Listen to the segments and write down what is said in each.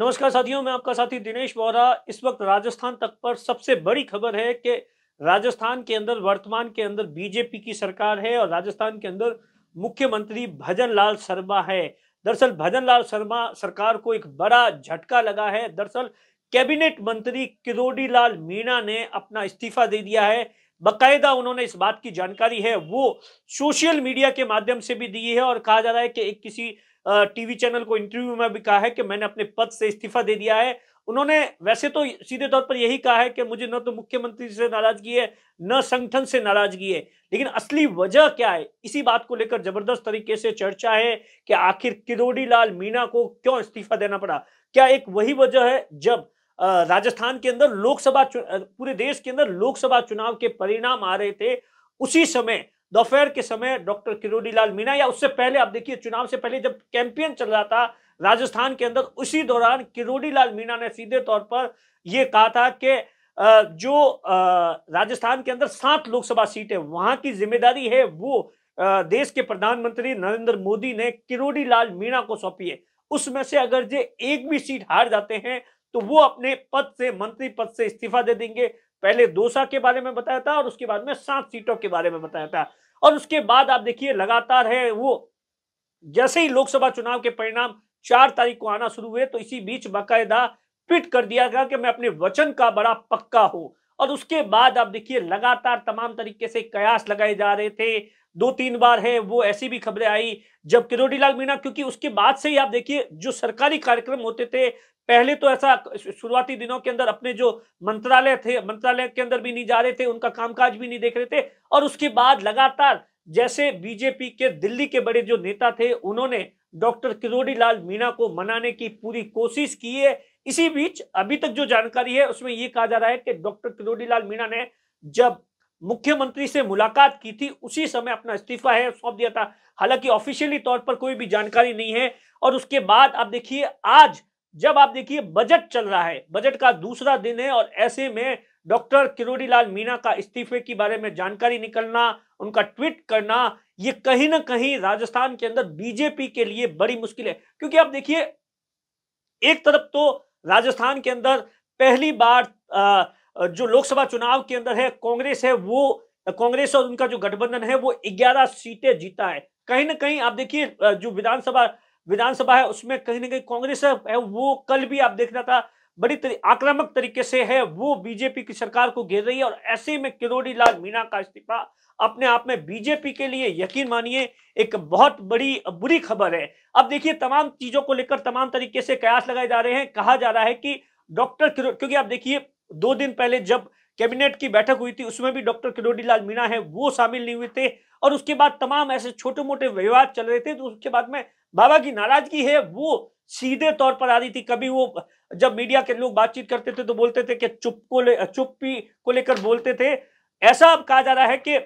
नमस्कार साथियों मैं आपका साथी दिनेश बोरा इस वक्त राजस्थान तक पर सबसे बड़ी खबर है कि राजस्थान के अंदर वर्तमान के अंदर बीजेपी की सरकार है और राजस्थान के अंदर मुख्यमंत्री भजन लाल शर्मा है दरअसल भजन लाल शर्मा सरकार को एक बड़ा झटका लगा है दरअसल कैबिनेट मंत्री किरोड़ी लाल मीणा ने अपना इस्तीफा दे दिया है बकायदा उन्होंने इस बात की जानकारी है वो सोशल मीडिया के माध्यम से भी दी है और कहा जा रहा है कि एक किसी टीवी चैनल को इंटरव्यू में भी कहा है कि मैंने अपने पद से इस्तीफा दे दिया है उन्होंने वैसे तो सीधे तौर पर यही कहा है कि मुझे न तो मुख्यमंत्री से नाराजगी है न संगठन से नाराजगी है लेकिन असली वजह क्या है इसी बात को लेकर जबरदस्त तरीके से चर्चा है कि आखिर किरोड़ी लाल मीणा को क्यों इस्तीफा देना पड़ा क्या एक वही वजह है जब राजस्थान के अंदर लोकसभा पूरे देश के अंदर लोकसभा चुनाव के परिणाम आ रहे थे उसी समय दोपहर के समय डॉक्टर किरोड़ी लाल मीणा या उससे पहले आप देखिए चुनाव से पहले जब कैंपियन चल रहा था राजस्थान के अंदर उसी दौरान किरोड़ी लाल मीणा ने सीधे तौर पर यह कहा था कि जो राजस्थान के अंदर सात लोकसभा सीट है वहां की जिम्मेदारी है वो देश के प्रधानमंत्री नरेंद्र मोदी ने किरोड़ी लाल मीणा को सौंपी है उसमें से अगर जे एक भी सीट हार जाते हैं तो वो अपने पद से मंत्री पद से इस्तीफा दे देंगे पहले दोसा के बारे में बताया था और उसके बाद में सात सीटों के बारे में बताया था और उसके बाद आप देखिए लगातार है वो जैसे ही लोकसभा चुनाव के परिणाम चार तारीख को आना शुरू हुए तो इसी बीच बाकायदा ट्वीट कर दिया गया कि मैं अपने वचन का बड़ा पक्का हूं और उसके बाद आप देखिए लगातार तमाम तरीके से कयास लगाए जा रहे थे दो तीन बार है वो ऐसी भी खबरें आई जब किरोडीलाल मीणा क्योंकि उसके बाद से ही आप देखिए जो सरकारी कार्यक्रम होते थे पहले तो ऐसा शुरुआती दिनों के अंदर अपने जो मंत्रालय थे मंत्रालय के अंदर भी नहीं जा रहे थे उनका कामकाज भी नहीं देख रहे थे और उसके बाद लगातार जैसे बीजेपी के दिल्ली के बड़े जो नेता थे उन्होंने डॉक्टर किरोड़ी लाल मीणा को मनाने की पूरी कोशिश की है इसी बीच अभी तक जो जानकारी है उसमें यह कहा जा रहा है कि डॉक्टर किरोड़ी लाल मीणा ने जब मुख्यमंत्री से मुलाकात की थी उसी समय अपना इस्तीफा है सौंप दिया था हालांकि ऑफिशियली तौर पर कोई भी जानकारी नहीं है और उसके बाद आप देखिए आज जब आप देखिए बजट चल रहा है बजट का दूसरा दिन है और ऐसे में डॉक्टर किरोड़ी लाल मीना का इस्तीफे के बारे में जानकारी निकलना उनका ट्वीट करना ये कहीं ना कहीं राजस्थान के अंदर बीजेपी के लिए बड़ी मुश्किल है क्योंकि आप देखिए एक तरफ तो राजस्थान के अंदर पहली बार जो लोकसभा चुनाव के अंदर है कांग्रेस है वो कांग्रेस और उनका जो गठबंधन है वो 11 सीटें जीता है कहीं ना कहीं आप देखिए जो विधानसभा विधानसभा है उसमें कहीं ना कहीं कांग्रेस है वो कल भी आप देख रहा था बड़ी तरी, आक्रामक तरीके से है वो बीजेपी की सरकार को घेर रही है और ऐसे में किरोड़ी लाल मीणा का इस्तीफा अपने आप में बीजेपी के लिए यकीन मानिए एक बहुत बड़ी बुरी खबर है अब देखिए तमाम चीजों को लेकर तमाम तरीके से कयास लगाए जा रहे हैं कहा जा रहा है कि डॉक्टर क्योंकि आप देखिए दो दिन पहले जब कैबिनेट की बैठक हुई थी उसमें भी डॉक्टर किरोड़ी लाल मीणा है वो शामिल नहीं हुए थे और उसके बाद तमाम ऐसे छोटे मोटे विवाद चल रहे थे तो उसके बाद में बाबा की नाराजगी है वो सीधे तौर पर आ रही थी कभी वो जब मीडिया के लोग बातचीत करते थे तो बोलते थे कि चुप को ले चुप्पी को लेकर बोलते थे ऐसा अब कहा जा रहा है कि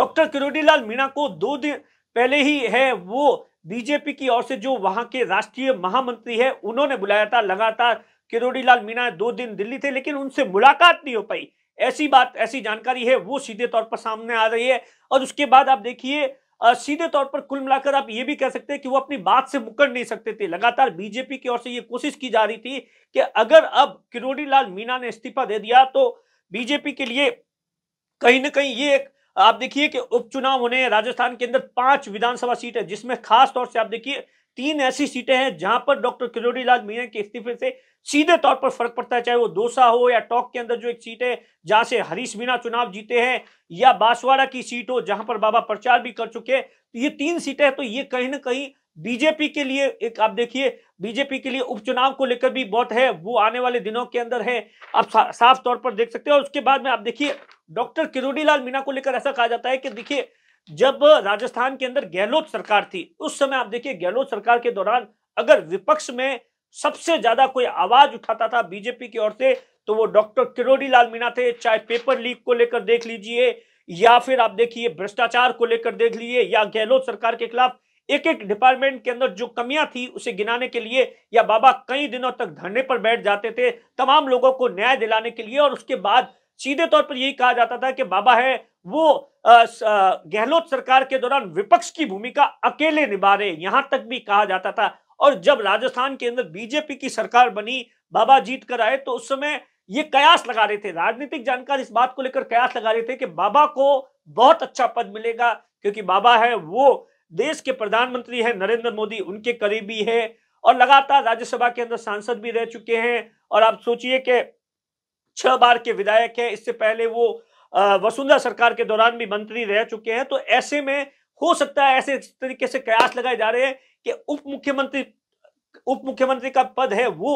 डॉक्टर किरोड़ी लाल मीणा को दो दिन पहले ही है वो बीजेपी की ओर से जो वहां के राष्ट्रीय महामंत्री है उन्होंने बुलाया था लगातार किरोड़ी लाल मीणा दो दिन दिल्ली थे लेकिन उनसे मुलाकात नहीं हो पाई ऐसी बात ऐसी जानकारी है वो सीधे तौर पर सामने आ रही है और उसके बाद आप देखिए सीधे तौर पर कुल मिलाकर आप ये भी कह सकते हैं कि वो अपनी बात से मुकर नहीं सकते थे लगातार बीजेपी की ओर से ये कोशिश की जा रही थी कि अगर अब किरोड़ी लाल मीणा ने इस्तीफा दे दिया तो बीजेपी के लिए कहीं ना कहीं ये एक आप देखिए कि उपचुनाव होने राजस्थान के अंदर पांच विधानसभा सीट है जिसमें खास तौर से आप देखिए तीन ऐसी सीटें हैं जहां पर डॉक्टर किरोड़ी लाल मीणा के इस्तीफे से सीधे तौर पर फर्क पड़ता है चाहे वो दोसा हो या टॉक के अंदर जो एक सीट है जहां से हरीश मीणा चुनाव जीते हैं या बांसवाड़ा की सीट हो जहां पर बाबा प्रचार भी कर चुके हैं तो ये तीन सीटें हैं तो ये कहीं ना कहीं बीजेपी के लिए एक आप देखिए बीजेपी के लिए उपचुनाव को लेकर भी बहुत है वो आने वाले दिनों के अंदर है आप सा, साफ तौर पर देख सकते हैं और उसके बाद में आप देखिए डॉक्टर किरोड़ी लाल मीणा को लेकर ऐसा कहा जाता है कि देखिए जब राजस्थान के अंदर गहलोत सरकार थी उस समय आप देखिए गहलोत सरकार के दौरान अगर विपक्ष में सबसे ज्यादा कोई आवाज उठाता था बीजेपी की ओर से तो वो डॉक्टर किरोड़ी लाल मीणा थे चाहे पेपर लीक को लेकर देख लीजिए या फिर आप देखिए भ्रष्टाचार को लेकर देख लीजिए या गहलोत सरकार के खिलाफ एक एक डिपार्टमेंट के अंदर जो कमियां थी उसे गिनाने के लिए या बाबा कई दिनों तक धरने पर बैठ जाते थे तमाम लोगों को न्याय दिलाने के लिए और उसके बाद सीधे तौर पर यही कहा जाता था कि बाबा है वो गहलोत सरकार के दौरान विपक्ष की भूमिका अकेले निभा रहे यहां तक भी कहा जाता था और जब राजस्थान के अंदर बीजेपी की सरकार बनी बाबा जीत कर आए तो उस समय ये कयास लगा रहे थे राजनीतिक जानकार इस बात को लेकर कयास लगा रहे थे कि बाबा को बहुत अच्छा पद मिलेगा क्योंकि बाबा है वो देश के प्रधानमंत्री है नरेंद्र मोदी उनके करीबी है और लगातार राज्यसभा के अंदर सांसद भी रह चुके हैं और आप सोचिए कि छह बार के विधायक हैं इससे पहले वो वसुंधरा सरकार के दौरान भी मंत्री रह चुके हैं तो ऐसे में हो सकता है ऐसे तरीके से कयास लगाए जा रहे हैं कि उप मुख्यमंत्री उप मुख्यमंत्री का पद है वो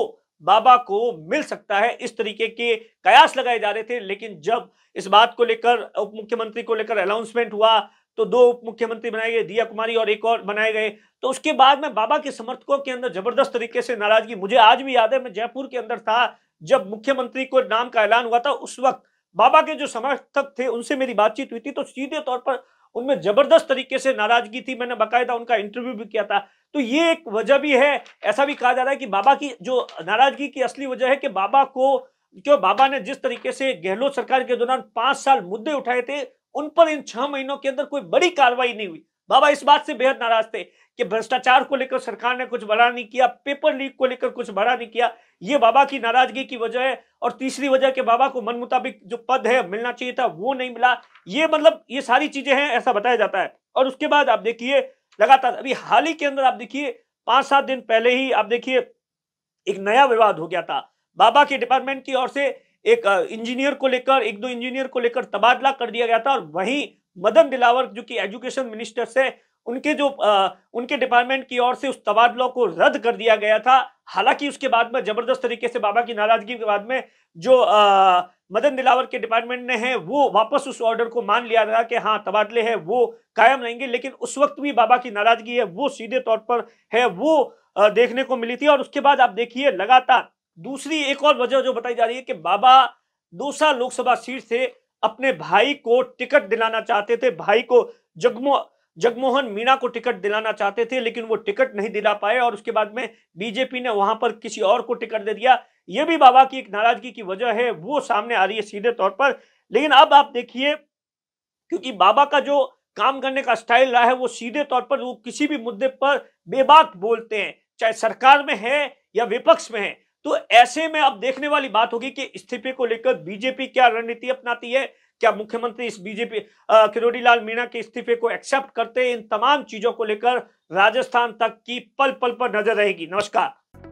बाबा को मिल सकता है इस तरीके के कयास लगाए जा रहे थे लेकिन जब इस बात को लेकर उप मुख्यमंत्री को लेकर अनाउंसमेंट हुआ तो दो उप मुख्यमंत्री बनाए गए दिया कुमारी और एक और बनाए गए तो उसके बाद में बाबा के समर्थकों के अंदर जबरदस्त तरीके से नाराजगी मुझे आज भी याद है मैं जयपुर के अंदर था जब मुख्यमंत्री को नाम का ऐलान हुआ था उस वक्त बाबा के जो समर्थक थे उनसे मेरी बातचीत हुई थी तो सीधे तौर पर उनमें जबरदस्त तरीके से नाराजगी थी मैंने बकायदा उनका इंटरव्यू भी किया था तो ये एक वजह भी है ऐसा भी कहा जा रहा है कि बाबा की जो नाराजगी की असली वजह है कि बाबा को क्यों बाबा ने जिस तरीके से गहलोत सरकार के दौरान पांच साल मुद्दे उठाए थे उन पर इन छह महीनों के अंदर कोई बड़ी कार्रवाई नहीं हुई बाबा इस बात से बेहद नाराज थे कि भ्रष्टाचार को लेकर सरकार ने कुछ बड़ा नहीं किया पेपर लीक को लेकर कुछ बड़ा नहीं किया ये बाबा की नाराजगी की वजह है और तीसरी वजह के बाबा को मन मुताबिक जो पद है मिलना चाहिए था वो नहीं मिला ये मतलब ये सारी चीजें हैं ऐसा बताया जाता है और उसके बाद आप देखिए लगातार अभी हाल ही के अंदर आप देखिए पांच सात दिन पहले ही आप देखिए एक नया विवाद हो गया था बाबा के डिपार्टमेंट की ओर से एक इंजीनियर को लेकर एक दो इंजीनियर को लेकर तबादला कर दिया गया था और वहीं मदन दिलावर जो कि एजुकेशन मिनिस्टर से उनके जो आ, उनके डिपार्टमेंट की ओर से उस तबादलों को रद्द कर दिया गया था हालांकि उसके बाद में जबरदस्त तरीके से बाबा की नाराजगी के बाद में जो आ, मदन दिलावर के डिपार्टमेंट ने है वो वापस उस ऑर्डर को मान लिया था कि हाँ तबादले हैं वो कायम रहेंगे लेकिन उस वक्त भी बाबा की नाराजगी है वो सीधे तौर पर है वो आ, देखने को मिली थी और उसके बाद आप देखिए लगातार दूसरी एक और वजह जो बताई जा रही है कि बाबा दूसरा लोकसभा सीट से अपने भाई को टिकट दिलाना चाहते थे भाई को जगमो जगमोहन मीणा को टिकट दिलाना चाहते थे लेकिन वो टिकट नहीं दिला पाए और उसके बाद में बीजेपी ने वहां पर किसी और को टिकट दे दिया ये भी बाबा की एक नाराजगी की वजह है वो सामने आ रही है सीधे तौर पर लेकिन अब आप देखिए क्योंकि बाबा का जो काम करने का स्टाइल रहा है वो सीधे तौर पर वो किसी भी मुद्दे पर बेबाक बोलते हैं चाहे सरकार में है या विपक्ष में है तो ऐसे में अब देखने वाली बात होगी कि इस्तीफे को लेकर बीजेपी क्या रणनीति अपनाती है क्या मुख्यमंत्री इस बीजेपी किरोड़ी लाल मीणा के इस्तीफे को एक्सेप्ट करते इन तमाम चीजों को लेकर राजस्थान तक की पल पल पर नजर रहेगी नमस्कार